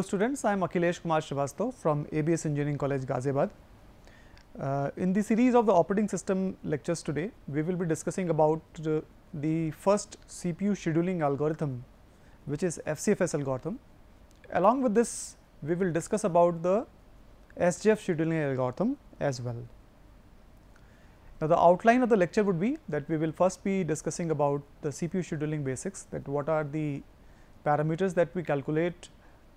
Hello students, I am Akhilesh Kumar Srivastav from ABS Engineering College Ghaziabad. Uh, in the series of the operating system lectures today, we will be discussing about uh, the first CPU scheduling algorithm which is FCFS algorithm. Along with this, we will discuss about the SGF scheduling algorithm as well. Now, the outline of the lecture would be that we will first be discussing about the CPU scheduling basics that what are the parameters that we calculate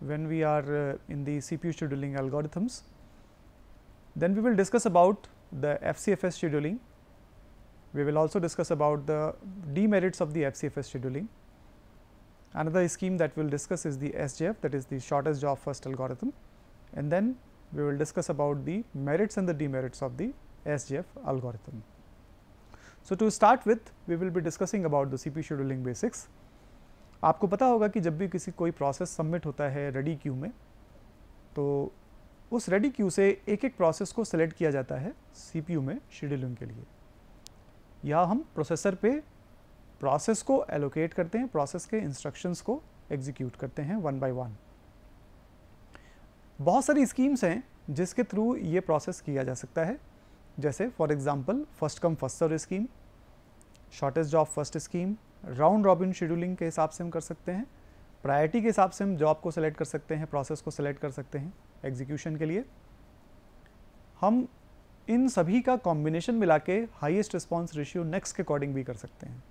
when we are uh, in the CPU scheduling algorithms. Then we will discuss about the FCFS scheduling. We will also discuss about the demerits of the FCFS scheduling. Another scheme that we will discuss is the SJF that is the shortest job first algorithm and then we will discuss about the merits and the demerits of the SJF algorithm. So, to start with we will be discussing about the CPU scheduling basics. आपको पता होगा कि जब भी किसी कोई process submit होता है रेडी क्यू में तो उस रेडी क्यू से एक एक प्रोसेस को सेलेक्ट किया जाता है सीपीयू में शेड्यूलिंग के लिए या हम प्रोसेसर पे प्रोसेस को एलोकेट करते हैं प्रोसेस के इंस्ट्रक्शंस को एग्जीक्यूट करते हैं वन बाय वन बहुत सारी स्कीम्स हैं जिसके थ्रू ये प्रोसेस किया जा सकता है जैसे for example first come first serve scheme shortest job first scheme round robin scheduling के हिसाब से हम कर सकते हैं प्रायोरिटी के हिसाब से हम जॉब को सिलेक्ट कर सकते हैं प्रोसेस को सिलेक्ट कर सकते हैं एग्जीक्यूशन के लिए हम इन सभी का कॉम्बिनेशन मिला के हाइएस्ट रिस्पॉन्स रेशियो नेक्स्ट के अकॉर्डिंग भी कर सकते हैं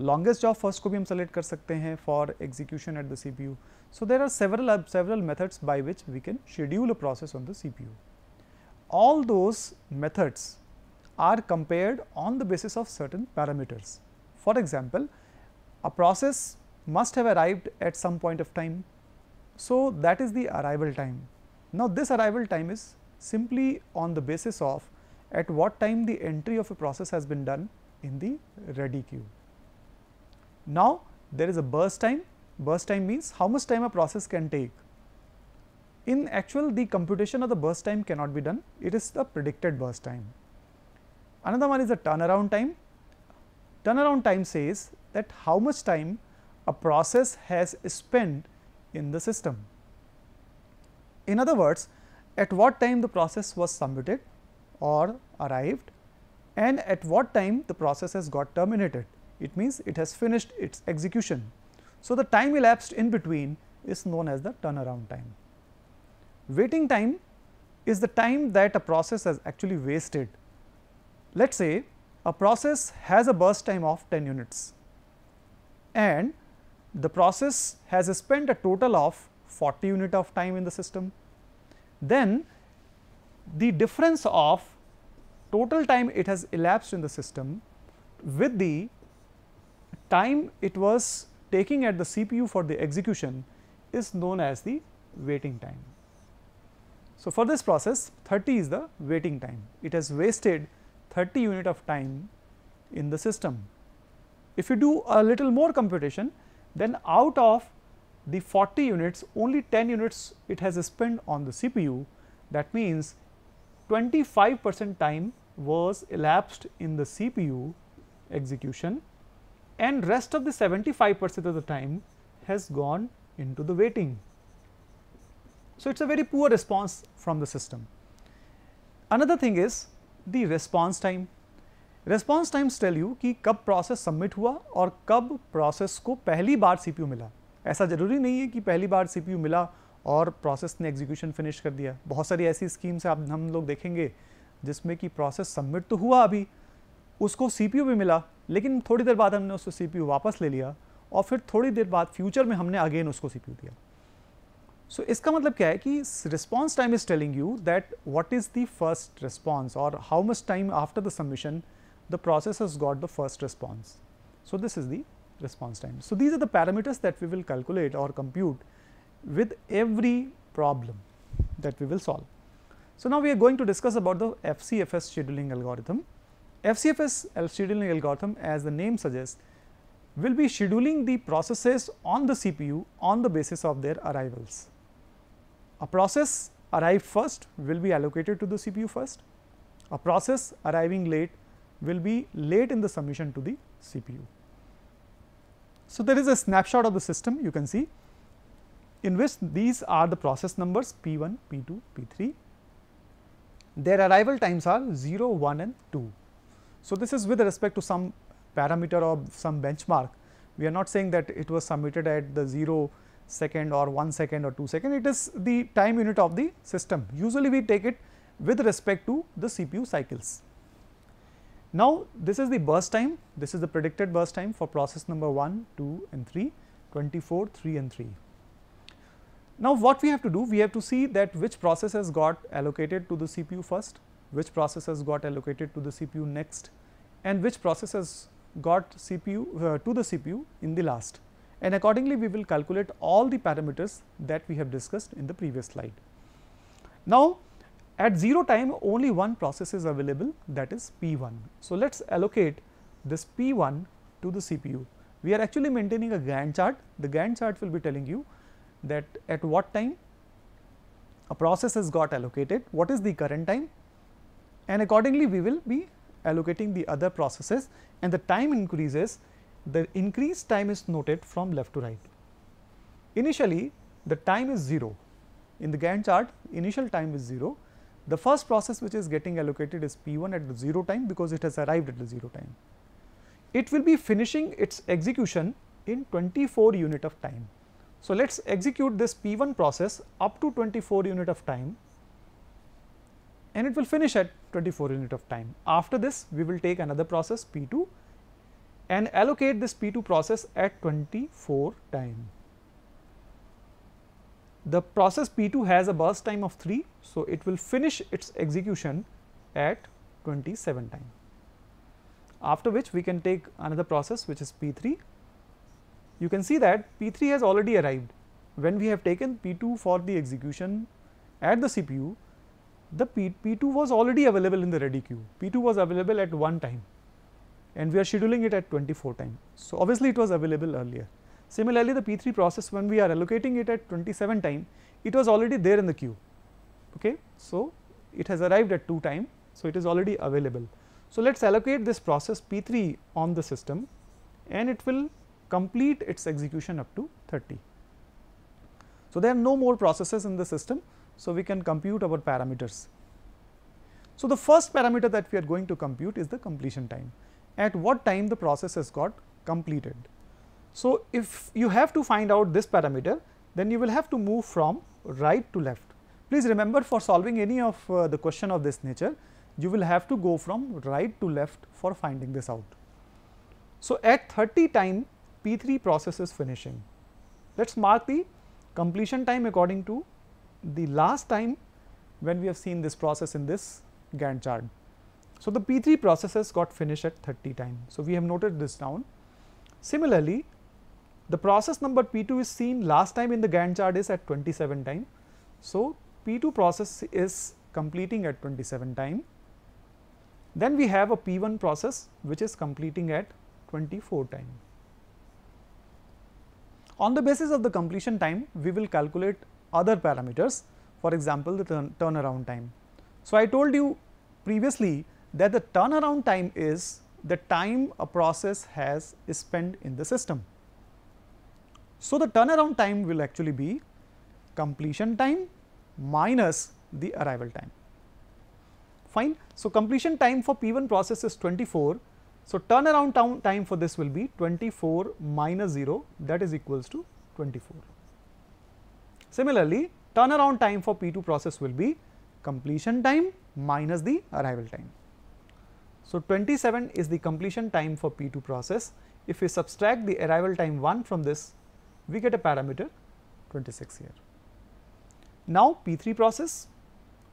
लॉन्गेस्ट जॉब फर्स्ट को भी हम सेलेक्ट कर सकते हैं for execution at the C P U so there are several several methods by which we can schedule a process on the C P U all those methods are compared on the basis of certain parameters for example a process must have arrived at some point of time. So, that is the arrival time. Now, this arrival time is simply on the basis of at what time the entry of a process has been done in the ready queue. Now, there is a burst time, burst time means how much time a process can take. In actual the computation of the burst time cannot be done, it is the predicted burst time. Another one is the turnaround time. Turnaround time says that how much time a process has spent in the system. In other words, at what time the process was submitted or arrived and at what time the process has got terminated. It means it has finished its execution. So, the time elapsed in between is known as the turnaround time. Waiting time is the time that a process has actually wasted. Let us say a process has a burst time of 10 units and the process has spent a total of 40 unit of time in the system. Then the difference of total time it has elapsed in the system with the time it was taking at the CPU for the execution is known as the waiting time. So, for this process 30 is the waiting time, it has wasted 30 unit of time in the system. If you do a little more computation, then out of the 40 units, only 10 units it has spent on the CPU. That means 25 percent time was elapsed in the CPU execution and rest of the 75 percent of the time has gone into the waiting. So, it is a very poor response from the system. Another thing is the response time. Response times tell you कि कब process submit हुआ और कब process को पहली बार सी मिला ऐसा ज़रूरी नहीं है कि पहली बार सी मिला और प्रोसेस ने एग्जीक्यूशन फिनिश कर दिया बहुत सारी ऐसी स्कीम्स आप हम लोग देखेंगे जिसमें कि प्रोसेस सबमिट तो हुआ अभी उसको सी भी मिला लेकिन थोड़ी देर बाद हमने उसको सी वापस ले लिया और फिर थोड़ी देर बाद फ्यूचर में हमने अगेन उसको सी दिया सो so, इसका मतलब क्या है कि response time is telling you that what is the first response और how much time after the submission the process has got the first response. So, this is the response time. So, these are the parameters that we will calculate or compute with every problem that we will solve. So, now we are going to discuss about the FCFS scheduling algorithm. FCFS scheduling algorithm as the name suggests will be scheduling the processes on the CPU on the basis of their arrivals. A process arrived first will be allocated to the CPU first, a process arriving late will be late in the submission to the CPU. So, there is a snapshot of the system you can see in which these are the process numbers P1, P2, P3. Their arrival times are 0, 1 and 2. So, this is with respect to some parameter or some benchmark. We are not saying that it was submitted at the 0 second or 1 second or 2 second, it is the time unit of the system. Usually, we take it with respect to the CPU cycles. Now, this is the burst time, this is the predicted burst time for process number 1, 2 and 3, 24, 3 and 3. Now, what we have to do? We have to see that which process has got allocated to the CPU first, which process has got allocated to the CPU next and which process has got CPU uh, to the CPU in the last and accordingly we will calculate all the parameters that we have discussed in the previous slide. Now, at 0 time only one process is available that is P1. So, let us allocate this P1 to the CPU. We are actually maintaining a Gantt chart. The Gantt chart will be telling you that at what time a process has got allocated, what is the current time and accordingly we will be allocating the other processes and the time increases, the increased time is noted from left to right. Initially the time is 0, in the Gantt chart initial time is 0 the first process which is getting allocated is P1 at the 0 time because it has arrived at the 0 time. It will be finishing its execution in 24 unit of time. So, let us execute this P1 process up to 24 unit of time and it will finish at 24 unit of time. After this we will take another process P2 and allocate this P2 process at 24 time the process P2 has a burst time of 3. So, it will finish its execution at 27 time. After which we can take another process which is P3. You can see that P3 has already arrived. When we have taken P2 for the execution at the CPU, the P P2 was already available in the ready queue. P2 was available at 1 time and we are scheduling it at 24 time. So, obviously it was available earlier. Similarly, the P3 process when we are allocating it at 27 time, it was already there in the queue, okay. So, it has arrived at 2 time, so it is already available. So, let us allocate this process P3 on the system and it will complete its execution up to 30. So, there are no more processes in the system, so we can compute our parameters. So, the first parameter that we are going to compute is the completion time, at what time the process has got completed. So, if you have to find out this parameter, then you will have to move from right to left. Please remember for solving any of uh, the question of this nature, you will have to go from right to left for finding this out. So, at 30 time P3 process is finishing. Let us mark the completion time according to the last time when we have seen this process in this Gantt chart. So, the P3 processes got finished at 30 time. So, we have noted this down. Similarly, the process number P2 is seen last time in the Gantt chart is at 27 time. So, P2 process is completing at 27 time. Then we have a P1 process which is completing at 24 time. On the basis of the completion time, we will calculate other parameters, for example, the turn turnaround time. So, I told you previously that the turnaround time is the time a process has spent in the system. So, the turnaround time will actually be completion time minus the arrival time. Fine. So, completion time for P1 process is 24. So, turnaround time for this will be 24 minus 0 that is equals to 24. Similarly, turnaround time for P2 process will be completion time minus the arrival time. So, 27 is the completion time for P2 process. If we subtract the arrival time 1 from this, we get a parameter 26 here. Now P3 process,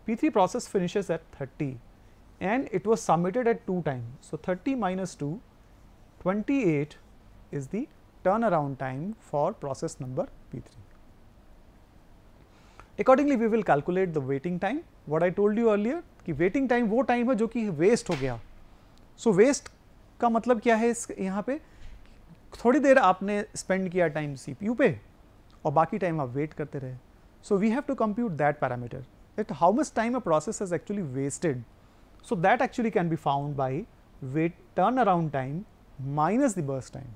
P3 process finishes at 30 and it was submitted at 2 time. So 30 minus 2, 28 is the turnaround time for process number P3. Accordingly, we will calculate the waiting time. What I told you earlier कि waiting time वो time है जो waste हो So waste का मतलब क्या थोड़ी देर आपने स्पेंड किया टाइम सी पे और बाकी टाइम आप वेट करते रहे so we have to compute that parameter that how much time a process has actually wasted. So that actually can be found by wait turnaround time minus the burst time.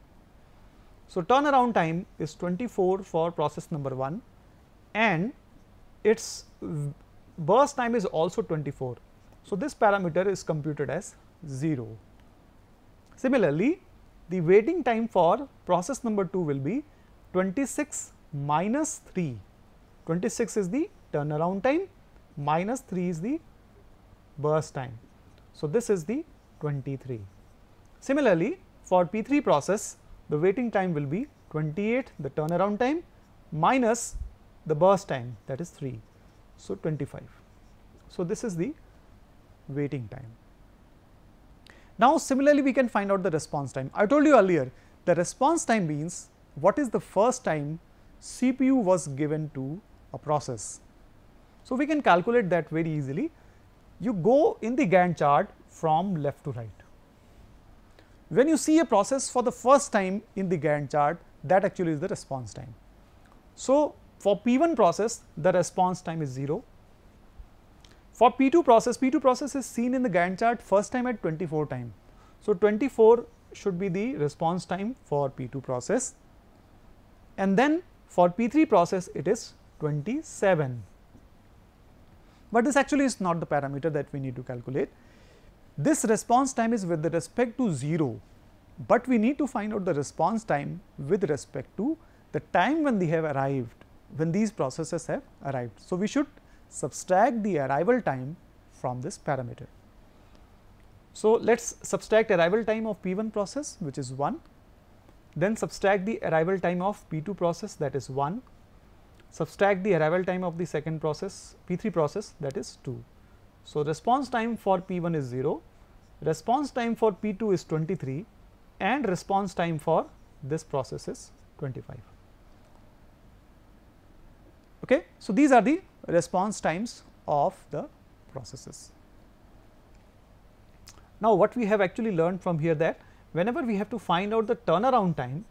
So turnaround time is 24 for process number 1 and its burst time is also 24. So this parameter is computed as 0. Similarly, the waiting time for process number 2 will be 26 minus 3. 26 is the turnaround time, minus 3 is the burst time. So, this is the 23. Similarly, for P3 process, the waiting time will be 28, the turnaround time, minus the burst time that is 3. So, 25. So, this is the waiting time. Now similarly we can find out the response time. I told you earlier the response time means what is the first time CPU was given to a process. So, we can calculate that very easily. You go in the Gantt chart from left to right. When you see a process for the first time in the Gantt chart that actually is the response time. So, for P1 process the response time is 0, for P2 process, P2 process is seen in the Gantt chart first time at 24 time. So, 24 should be the response time for P2 process and then for P3 process it is 27. But this actually is not the parameter that we need to calculate. This response time is with respect to 0, but we need to find out the response time with respect to the time when they have arrived, when these processes have arrived. So, we should subtract the arrival time from this parameter. So, let us subtract arrival time of P1 process which is 1, then subtract the arrival time of P2 process that is 1, subtract the arrival time of the second process P3 process that is 2. So, response time for P1 is 0, response time for P2 is 23 and response time for this process is 25. Okay? So, these are the response times of the processes. Now, what we have actually learned from here that whenever we have to find out the turnaround time,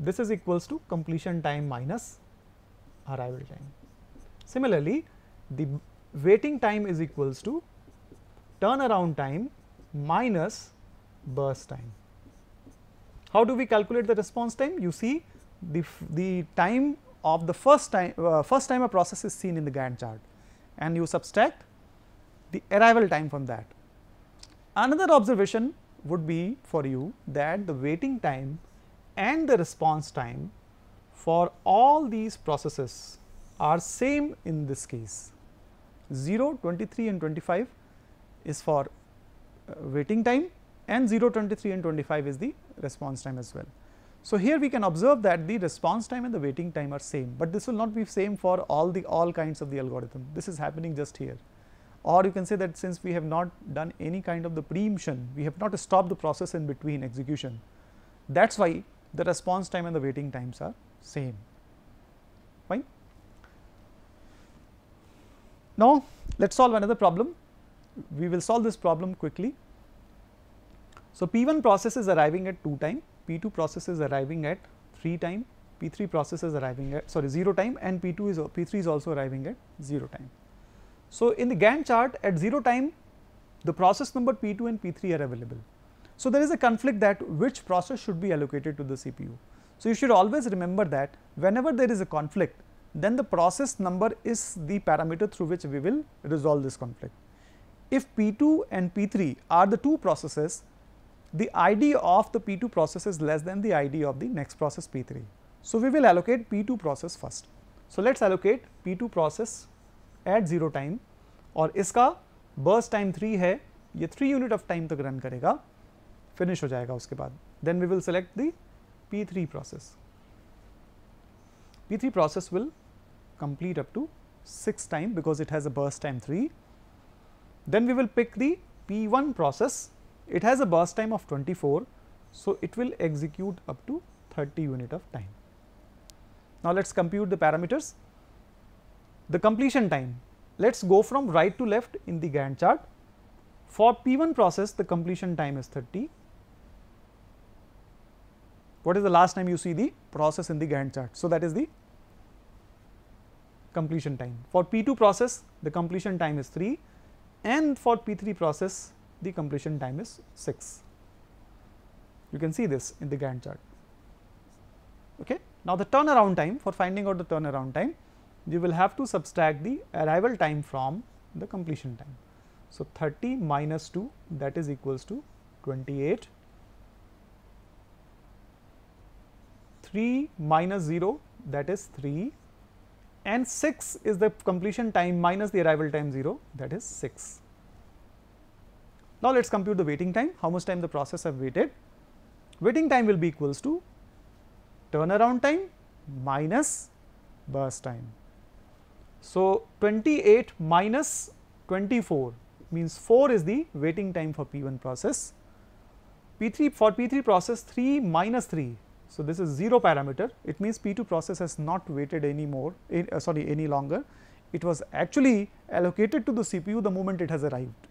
this is equals to completion time minus arrival time. Similarly, the waiting time is equals to turnaround time minus burst time. How do we calculate the response time? You see the, the time of the first time uh, first time a process is seen in the Gantt chart and you subtract the arrival time from that. Another observation would be for you that the waiting time and the response time for all these processes are same in this case 0, 23 and 25 is for uh, waiting time and 0, 23 and 25 is the response time as well. So, here we can observe that the response time and the waiting time are same, but this will not be same for all the all kinds of the algorithm. This is happening just here or you can say that since we have not done any kind of the preemption, we have not stopped the process in between execution. That is why the response time and the waiting times are same, fine. Now, let us solve another problem. We will solve this problem quickly. So, P1 process is arriving at 2 time P2 process is arriving at 3 time, P3 process is arriving at sorry 0 time and P2 is P3 is also arriving at 0 time. So, in the Gantt chart at 0 time the process number P2 and P3 are available. So, there is a conflict that which process should be allocated to the CPU. So, you should always remember that whenever there is a conflict then the process number is the parameter through which we will resolve this conflict. If P2 and P3 are the two processes the ID of the P2 process is less than the ID of the next process P3. So, we will allocate P2 process first. So, let us allocate P2 process at 0 time or इसका burst time 3 है ये 3 unit of time to run karega, finish then we will select the P3 process. P3 process will complete up to 6 time because it has a burst time 3. Then we will pick the P1 process it has a burst time of 24, so it will execute up to 30 unit of time. Now, let us compute the parameters. The completion time, let us go from right to left in the Gantt chart. For P1 process, the completion time is 30. What is the last time you see the process in the Gantt chart? So, that is the completion time. For P2 process, the completion time is 3 and for P3 process, the completion time is 6. You can see this in the Gantt chart. Okay. Now, the turnaround time for finding out the turnaround time, you will have to subtract the arrival time from the completion time. So, 30 minus 2 that is equals to 28, 3 minus 0 that is 3 and 6 is the completion time minus the arrival time 0 that is 6. Now, let us compute the waiting time, how much time the process have waited. Waiting time will be equals to turnaround time minus burst time. So, 28 minus 24 means 4 is the waiting time for P1 process. P3 for P3 process 3 minus 3. So, this is 0 parameter. It means P2 process has not waited any more, uh, sorry, any longer. It was actually allocated to the CPU the moment it has arrived.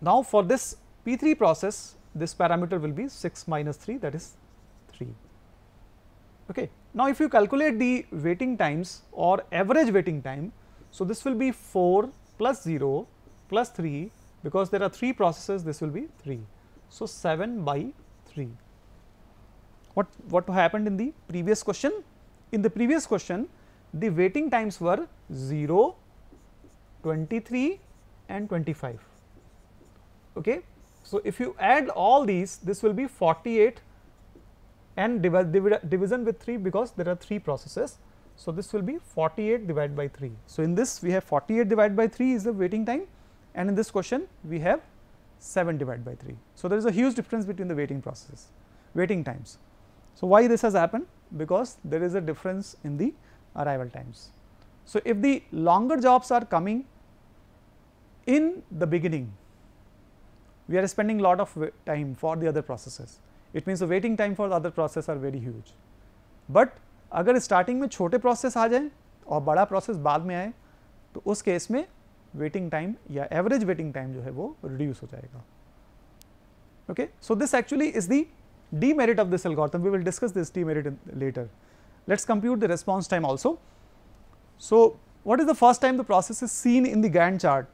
Now, for this P3 process, this parameter will be 6 minus 3 that is 3. Okay. Now, if you calculate the waiting times or average waiting time, so this will be 4 plus 0 plus 3 because there are 3 processes this will be 3. So, 7 by 3. What, what happened in the previous question? In the previous question, the waiting times were 0, 23 and 25 okay. So, if you add all these this will be 48 and division with 3 because there are 3 processes. So, this will be 48 divided by 3. So, in this we have 48 divided by 3 is the waiting time and in this question we have 7 divided by 3. So, there is a huge difference between the waiting processes waiting times. So, why this has happened because there is a difference in the arrival times. So, if the longer jobs are coming in the beginning we are spending lot of time for the other processes. It means the waiting time for the other process are very huge. But agar starting में छोटे process process जाए और bada process बाद में आए तो उस case में वेटिंग टाइम या एवरेज वेटिंग टाइम जो है वो reduce. okay so this actually is the demerit of this algorithm we will discuss this demerit in, later let's compute the response time also so what is the first time the process is seen in the gantt chart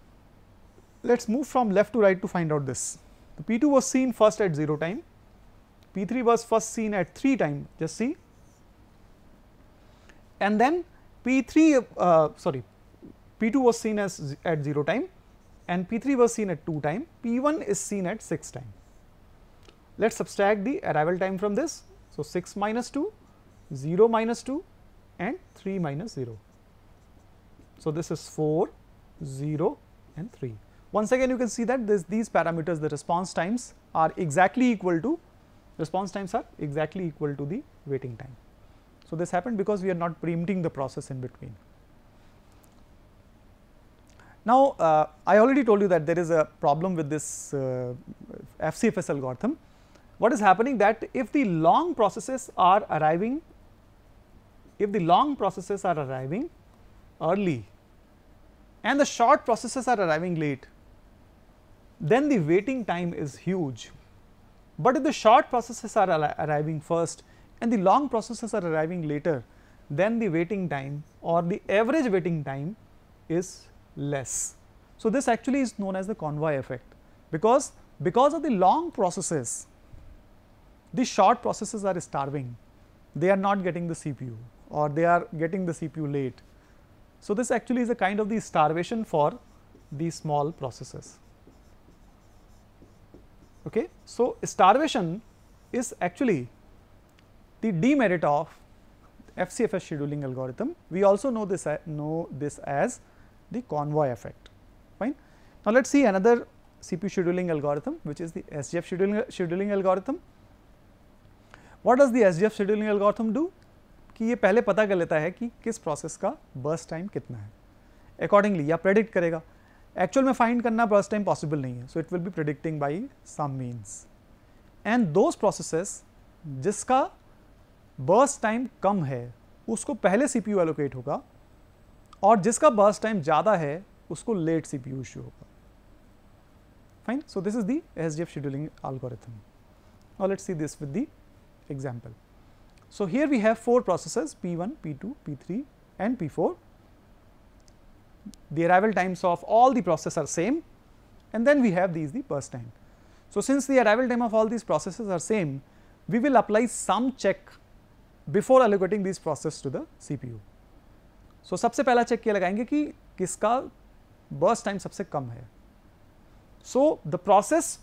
let us move from left to right to find out this. The P2 was seen first at 0 time, P3 was first seen at 3 time just see and then P3 uh, sorry P2 was seen as at 0 time and P3 was seen at 2 time, P1 is seen at 6 time. Let us subtract the arrival time from this. So, 6 minus 2, 0 minus 2 and 3 minus 0. So, this is 4, 0 and 3. Once again you can see that this, these parameters the response times are exactly equal to response times are exactly equal to the waiting time. So, this happened because we are not preempting the process in between. Now, uh, I already told you that there is a problem with this uh, FCFS algorithm. What is happening that if the long processes are arriving, if the long processes are arriving early and the short processes are arriving late, then the waiting time is huge. But if the short processes are arriving first and the long processes are arriving later, then the waiting time or the average waiting time is less. So, this actually is known as the convoy effect because, because of the long processes, the short processes are starving, they are not getting the CPU or they are getting the CPU late. So, this actually is a kind of the starvation for these small processes. okay so starvation is actually the demerit of fcfs scheduling algorithm we also know this know this as the convoy effect fine now let's see another cpu scheduling algorithm which is the sgf scheduling scheduling algorithm what does the sgf scheduling algorithm do ki ye pehle pata kar leta hai ki kis process ka burst time kitna hai accordingly ya predict karega actual में find करना first time possible नहीं है so it will be predicting by some means and those processes जिसका burst time कम है उसको पहले C P allocate होगा और जिसका बर्स टाइम ज़्यादा है उसको late C P U issue होगा fine so this is the S D F scheduling see this with the example so here we have four processes P one P two P three and P four the arrival times of all the processes are same and then we have these the burst time. So, since the arrival time of all these processes are same, we will apply some check before allocating these processes to the CPU. So, सबसे पहला check ये लगाएंगे कि किसका burst time सबसे कम है. So, the process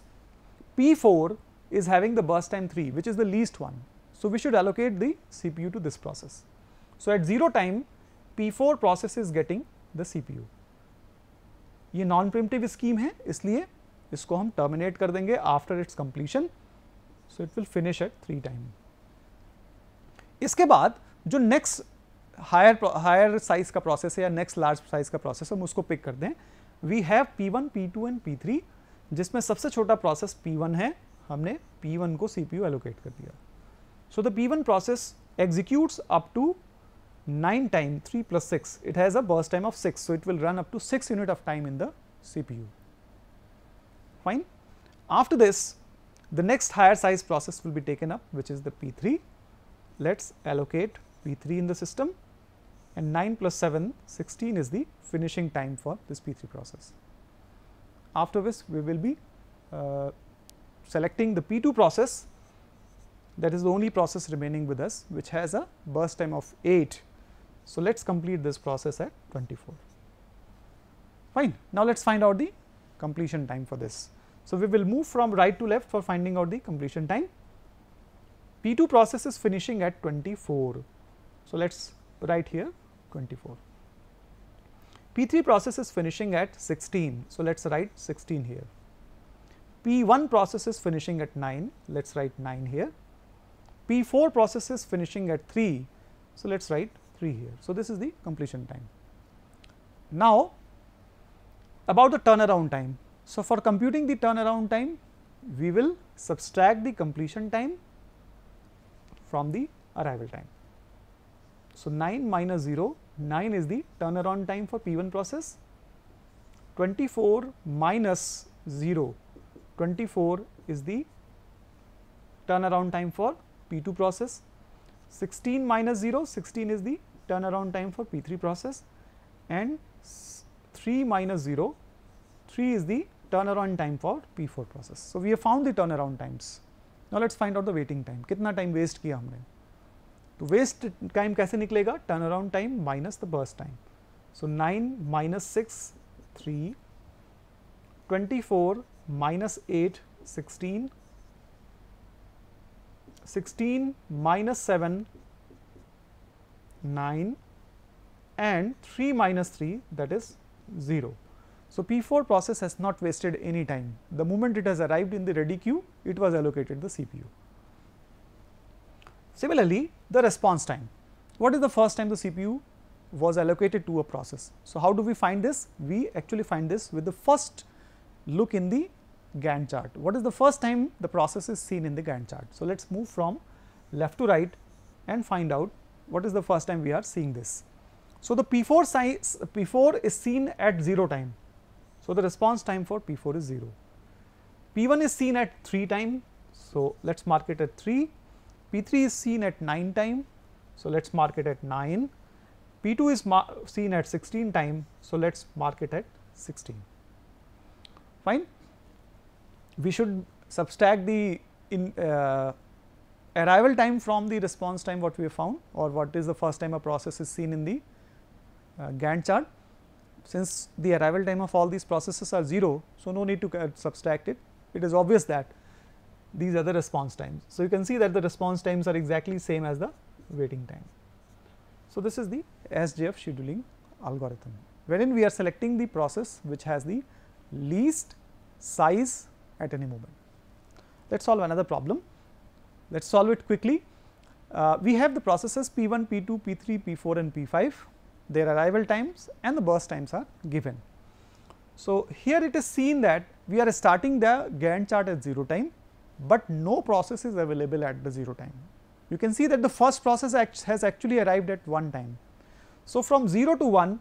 P4 is having the burst time 3 which is the least one. So, we should allocate the CPU to this process. So, at 0 time P4 process is getting the C P U ये non preemptive scheme है इसलिए इसको हम terminate कर देंगे after its completion so it will finish at three time इसके बाद जो नेक्स्ट हायर हायर साइज का प्रोसेस है या नेक्स्ट लार्ज साइज का प्रोसेस हम उसको पिक कर दें we have P one P two and P three जिसमें सबसे छोटा प्रोसेस पी वन है हमने पी वन को सी पी यू एलोकेट कर दिया so the P one process executes up to 9 time 3 plus 6 it has a burst time of 6. So, it will run up to 6 unit of time in the CPU fine. After this the next higher size process will be taken up which is the P3. Let us allocate P3 in the system and 9 plus 7 16 is the finishing time for this P3 process. After this we will be uh, selecting the P2 process that is the only process remaining with us which has a burst time of 8 so, let us complete this process at 24. Fine. Now, let us find out the completion time for this. So, we will move from right to left for finding out the completion time. P2 process is finishing at 24. So, let us write here 24. P3 process is finishing at 16. So, let us write 16 here. P1 process is finishing at 9. Let us write 9 here. P4 process is finishing at 3. So, let us write 3 here. So, this is the completion time. Now, about the turnaround time. So, for computing the turnaround time, we will subtract the completion time from the arrival time. So, 9 minus 0, 9 is the turnaround time for P1 process, 24 minus 0, 24 is the turnaround time for P2 process, 16 minus 0, 16 is the turnaround time for P3 process and 3 minus 0, 3 is the turnaround time for P4 process. So, we have found the turnaround times. Now, let us find out the waiting time, कितना time waste किया हमने To waste time कैसे निकलेगा Turnaround time minus the burst time. So nine minus six, three. Twenty four three sixteen. Sixteen four 9 and 3 minus 3 that is 0. So, P4 process has not wasted any time. The moment it has arrived in the ready queue, it was allocated the CPU. Similarly, the response time. What is the first time the CPU was allocated to a process? So, how do we find this? We actually find this with the first look in the Gantt chart. What is the first time the process is seen in the Gantt chart? So, let us move from left to right and find out what is the first time we are seeing this? So, the P4 size P4 is seen at 0 time. So, the response time for P4 is 0. P1 is seen at 3 time. So, let us mark it at 3. P3 is seen at 9 time. So, let us mark it at 9. P2 is seen at 16 time. So, let us mark it at 16. Fine. We should subtract the in uh, arrival time from the response time what we found or what is the first time a process is seen in the uh, Gantt chart. Since the arrival time of all these processes are 0, so no need to subtract it, it is obvious that these are the response times. So, you can see that the response times are exactly same as the waiting time. So, this is the SJF scheduling algorithm wherein we are selecting the process which has the least size at any moment. Let's solve another problem. Let us solve it quickly. Uh, we have the processes P1, P2, P3, P4 and P5, their arrival times and the burst times are given. So, here it is seen that we are starting the Gantt chart at 0 time, but no process is available at the 0 time. You can see that the first process has actually arrived at 1 time. So, from 0 to 1,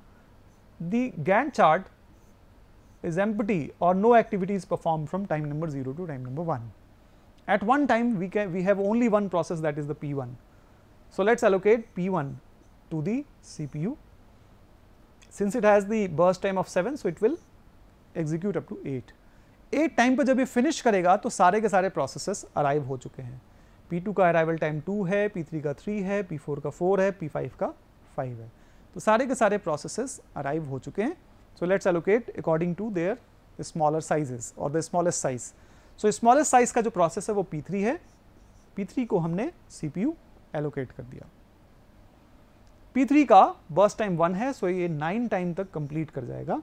the Gantt chart is empty or no activity is performed from time number 0 to time number 1. At one time we can we have only one process that is the P1. So, let's allocate P1 to the CPU since it has the burst time of 7 so it will execute up to 8. 8 time pe jab ye finish karega to sare ke sare processes arrive ho chuke hain P2 ka arrival time 2 hai P3 ka 3 hai P4 ka 4 hai P5 ka 5 hai to sare ke sare processes arrive ho chuke hain so let's allocate according to their smaller sizes or the smallest size so smallest size का जो process है वो P3 है P3 को हमने CPU allocate कर दिया P3 का बर्स्ट टाइम वन है सो ये नाइन टाइम तक कंप्लीट कर जाएगा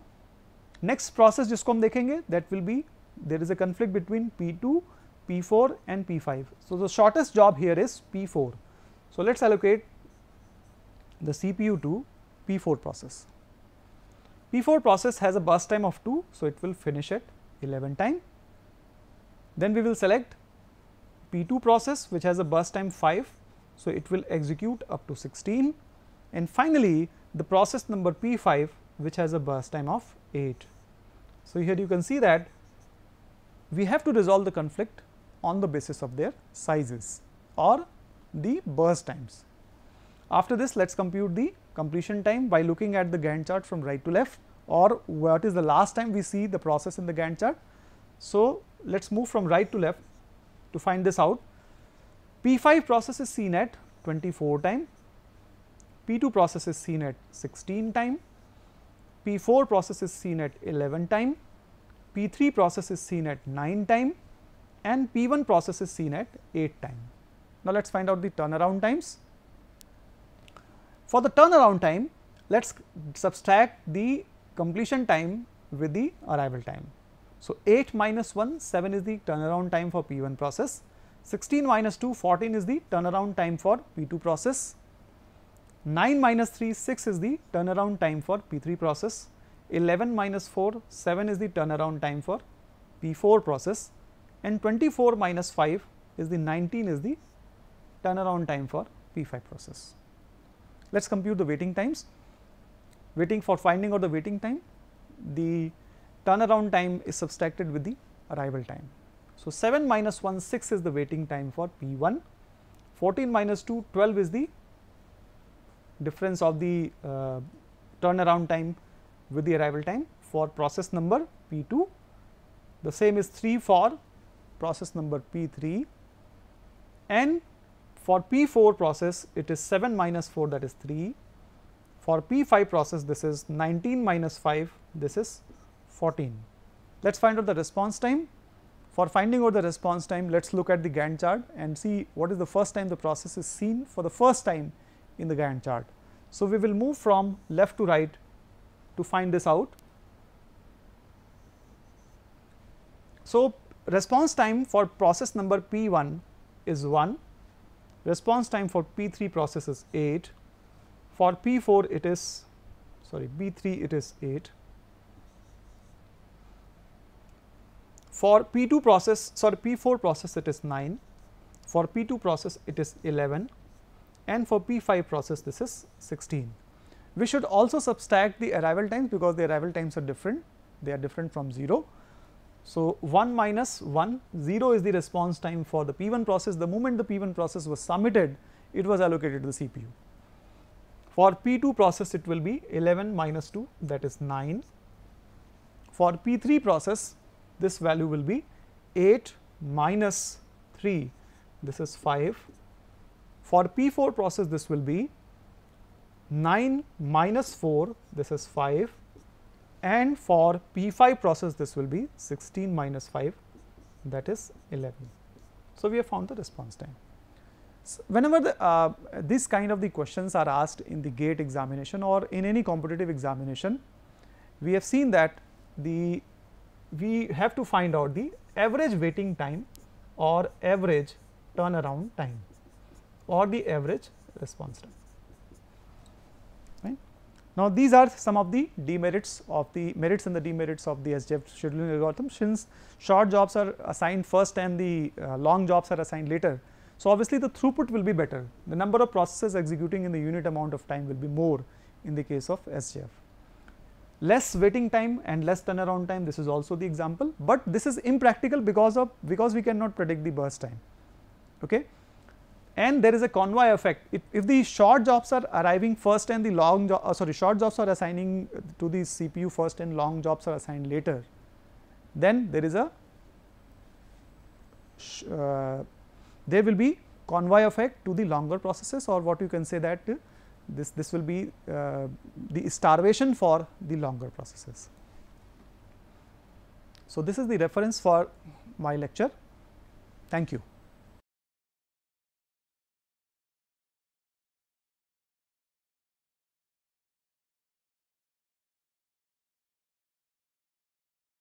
नेक्स्ट प्रोसेस जिसको हम देखेंगे that will be there is a conflict between P two P four and P five so the shortest job here is P four so let's allocate the C P U to P four process P four process has a burst time of two so it will finish at eleven time Then we will select P2 process which has a burst time 5. So, it will execute up to 16 and finally, the process number P5 which has a burst time of 8. So, here you can see that we have to resolve the conflict on the basis of their sizes or the burst times. After this, let us compute the completion time by looking at the Gantt chart from right to left or what is the last time we see the process in the Gantt chart so, let us move from right to left to find this out. P5 process is seen at 24 time, P2 process is seen at 16 time, P4 process is seen at 11 time, P3 process is seen at 9 time and P1 process is seen at 8 time. Now, let us find out the turnaround times. For the turnaround time, let us subtract the completion time with the arrival time. So, 8 minus 1, 7 is the turnaround time for P1 process, 16 minus 2, 14 is the turnaround time for P2 process, 9 minus 3, 6 is the turnaround time for P3 process, 11 minus 4, 7 is the turnaround time for P4 process and 24 minus 5 is the 19 is the turnaround time for P5 process. Let us compute the waiting times. Waiting for finding out the waiting time, the turnaround time is subtracted with the arrival time. So, 7 minus 1 6 is the waiting time for P1, 14 minus 2 12 is the difference of the uh, turnaround time with the arrival time for process number P2. The same is 3 for process number P3 and for P4 process it is 7 minus 4 that is 3. For P5 process this is 19 minus 5 this is 14. Let us find out the response time. For finding out the response time, let us look at the Gantt chart and see what is the first time the process is seen for the first time in the Gantt chart. So, we will move from left to right to find this out. So, response time for process number P1 is 1, response time for P3 process is 8, for P4 it is sorry P3 it is 8, For P2 process, sorry P4 process it is 9, for P2 process it is 11 and for P5 process this is 16. We should also subtract the arrival times because the arrival times are different, they are different from 0. So, 1 minus 1, 0 is the response time for the P1 process. The moment the P1 process was submitted, it was allocated to the CPU. For P2 process, it will be 11 minus 2 that is 9. For P3 process, this value will be 8 minus 3 this is 5 for P4 process this will be 9 minus 4 this is 5 and for P5 process this will be 16 minus 5 that is 11. So, we have found the response time. So, whenever the, uh, this kind of the questions are asked in the gate examination or in any competitive examination, we have seen that the we have to find out the average waiting time or average turnaround time or the average response time. Now, these are some of the demerits of the merits and the demerits of the SGF scheduling algorithm since short jobs are assigned first and the uh, long jobs are assigned later. So, obviously, the throughput will be better the number of processes executing in the unit amount of time will be more in the case of SGF less waiting time and less turnaround time this is also the example but this is impractical because of because we cannot predict the burst time okay and there is a convoy effect if, if the short jobs are arriving first and the long job uh, sorry short jobs are assigning to the cpu first and long jobs are assigned later then there is a uh, there will be convoy effect to the longer processes or what you can say that uh, this this will be uh, the starvation for the longer processes. So, this is the reference for my lecture. Thank you.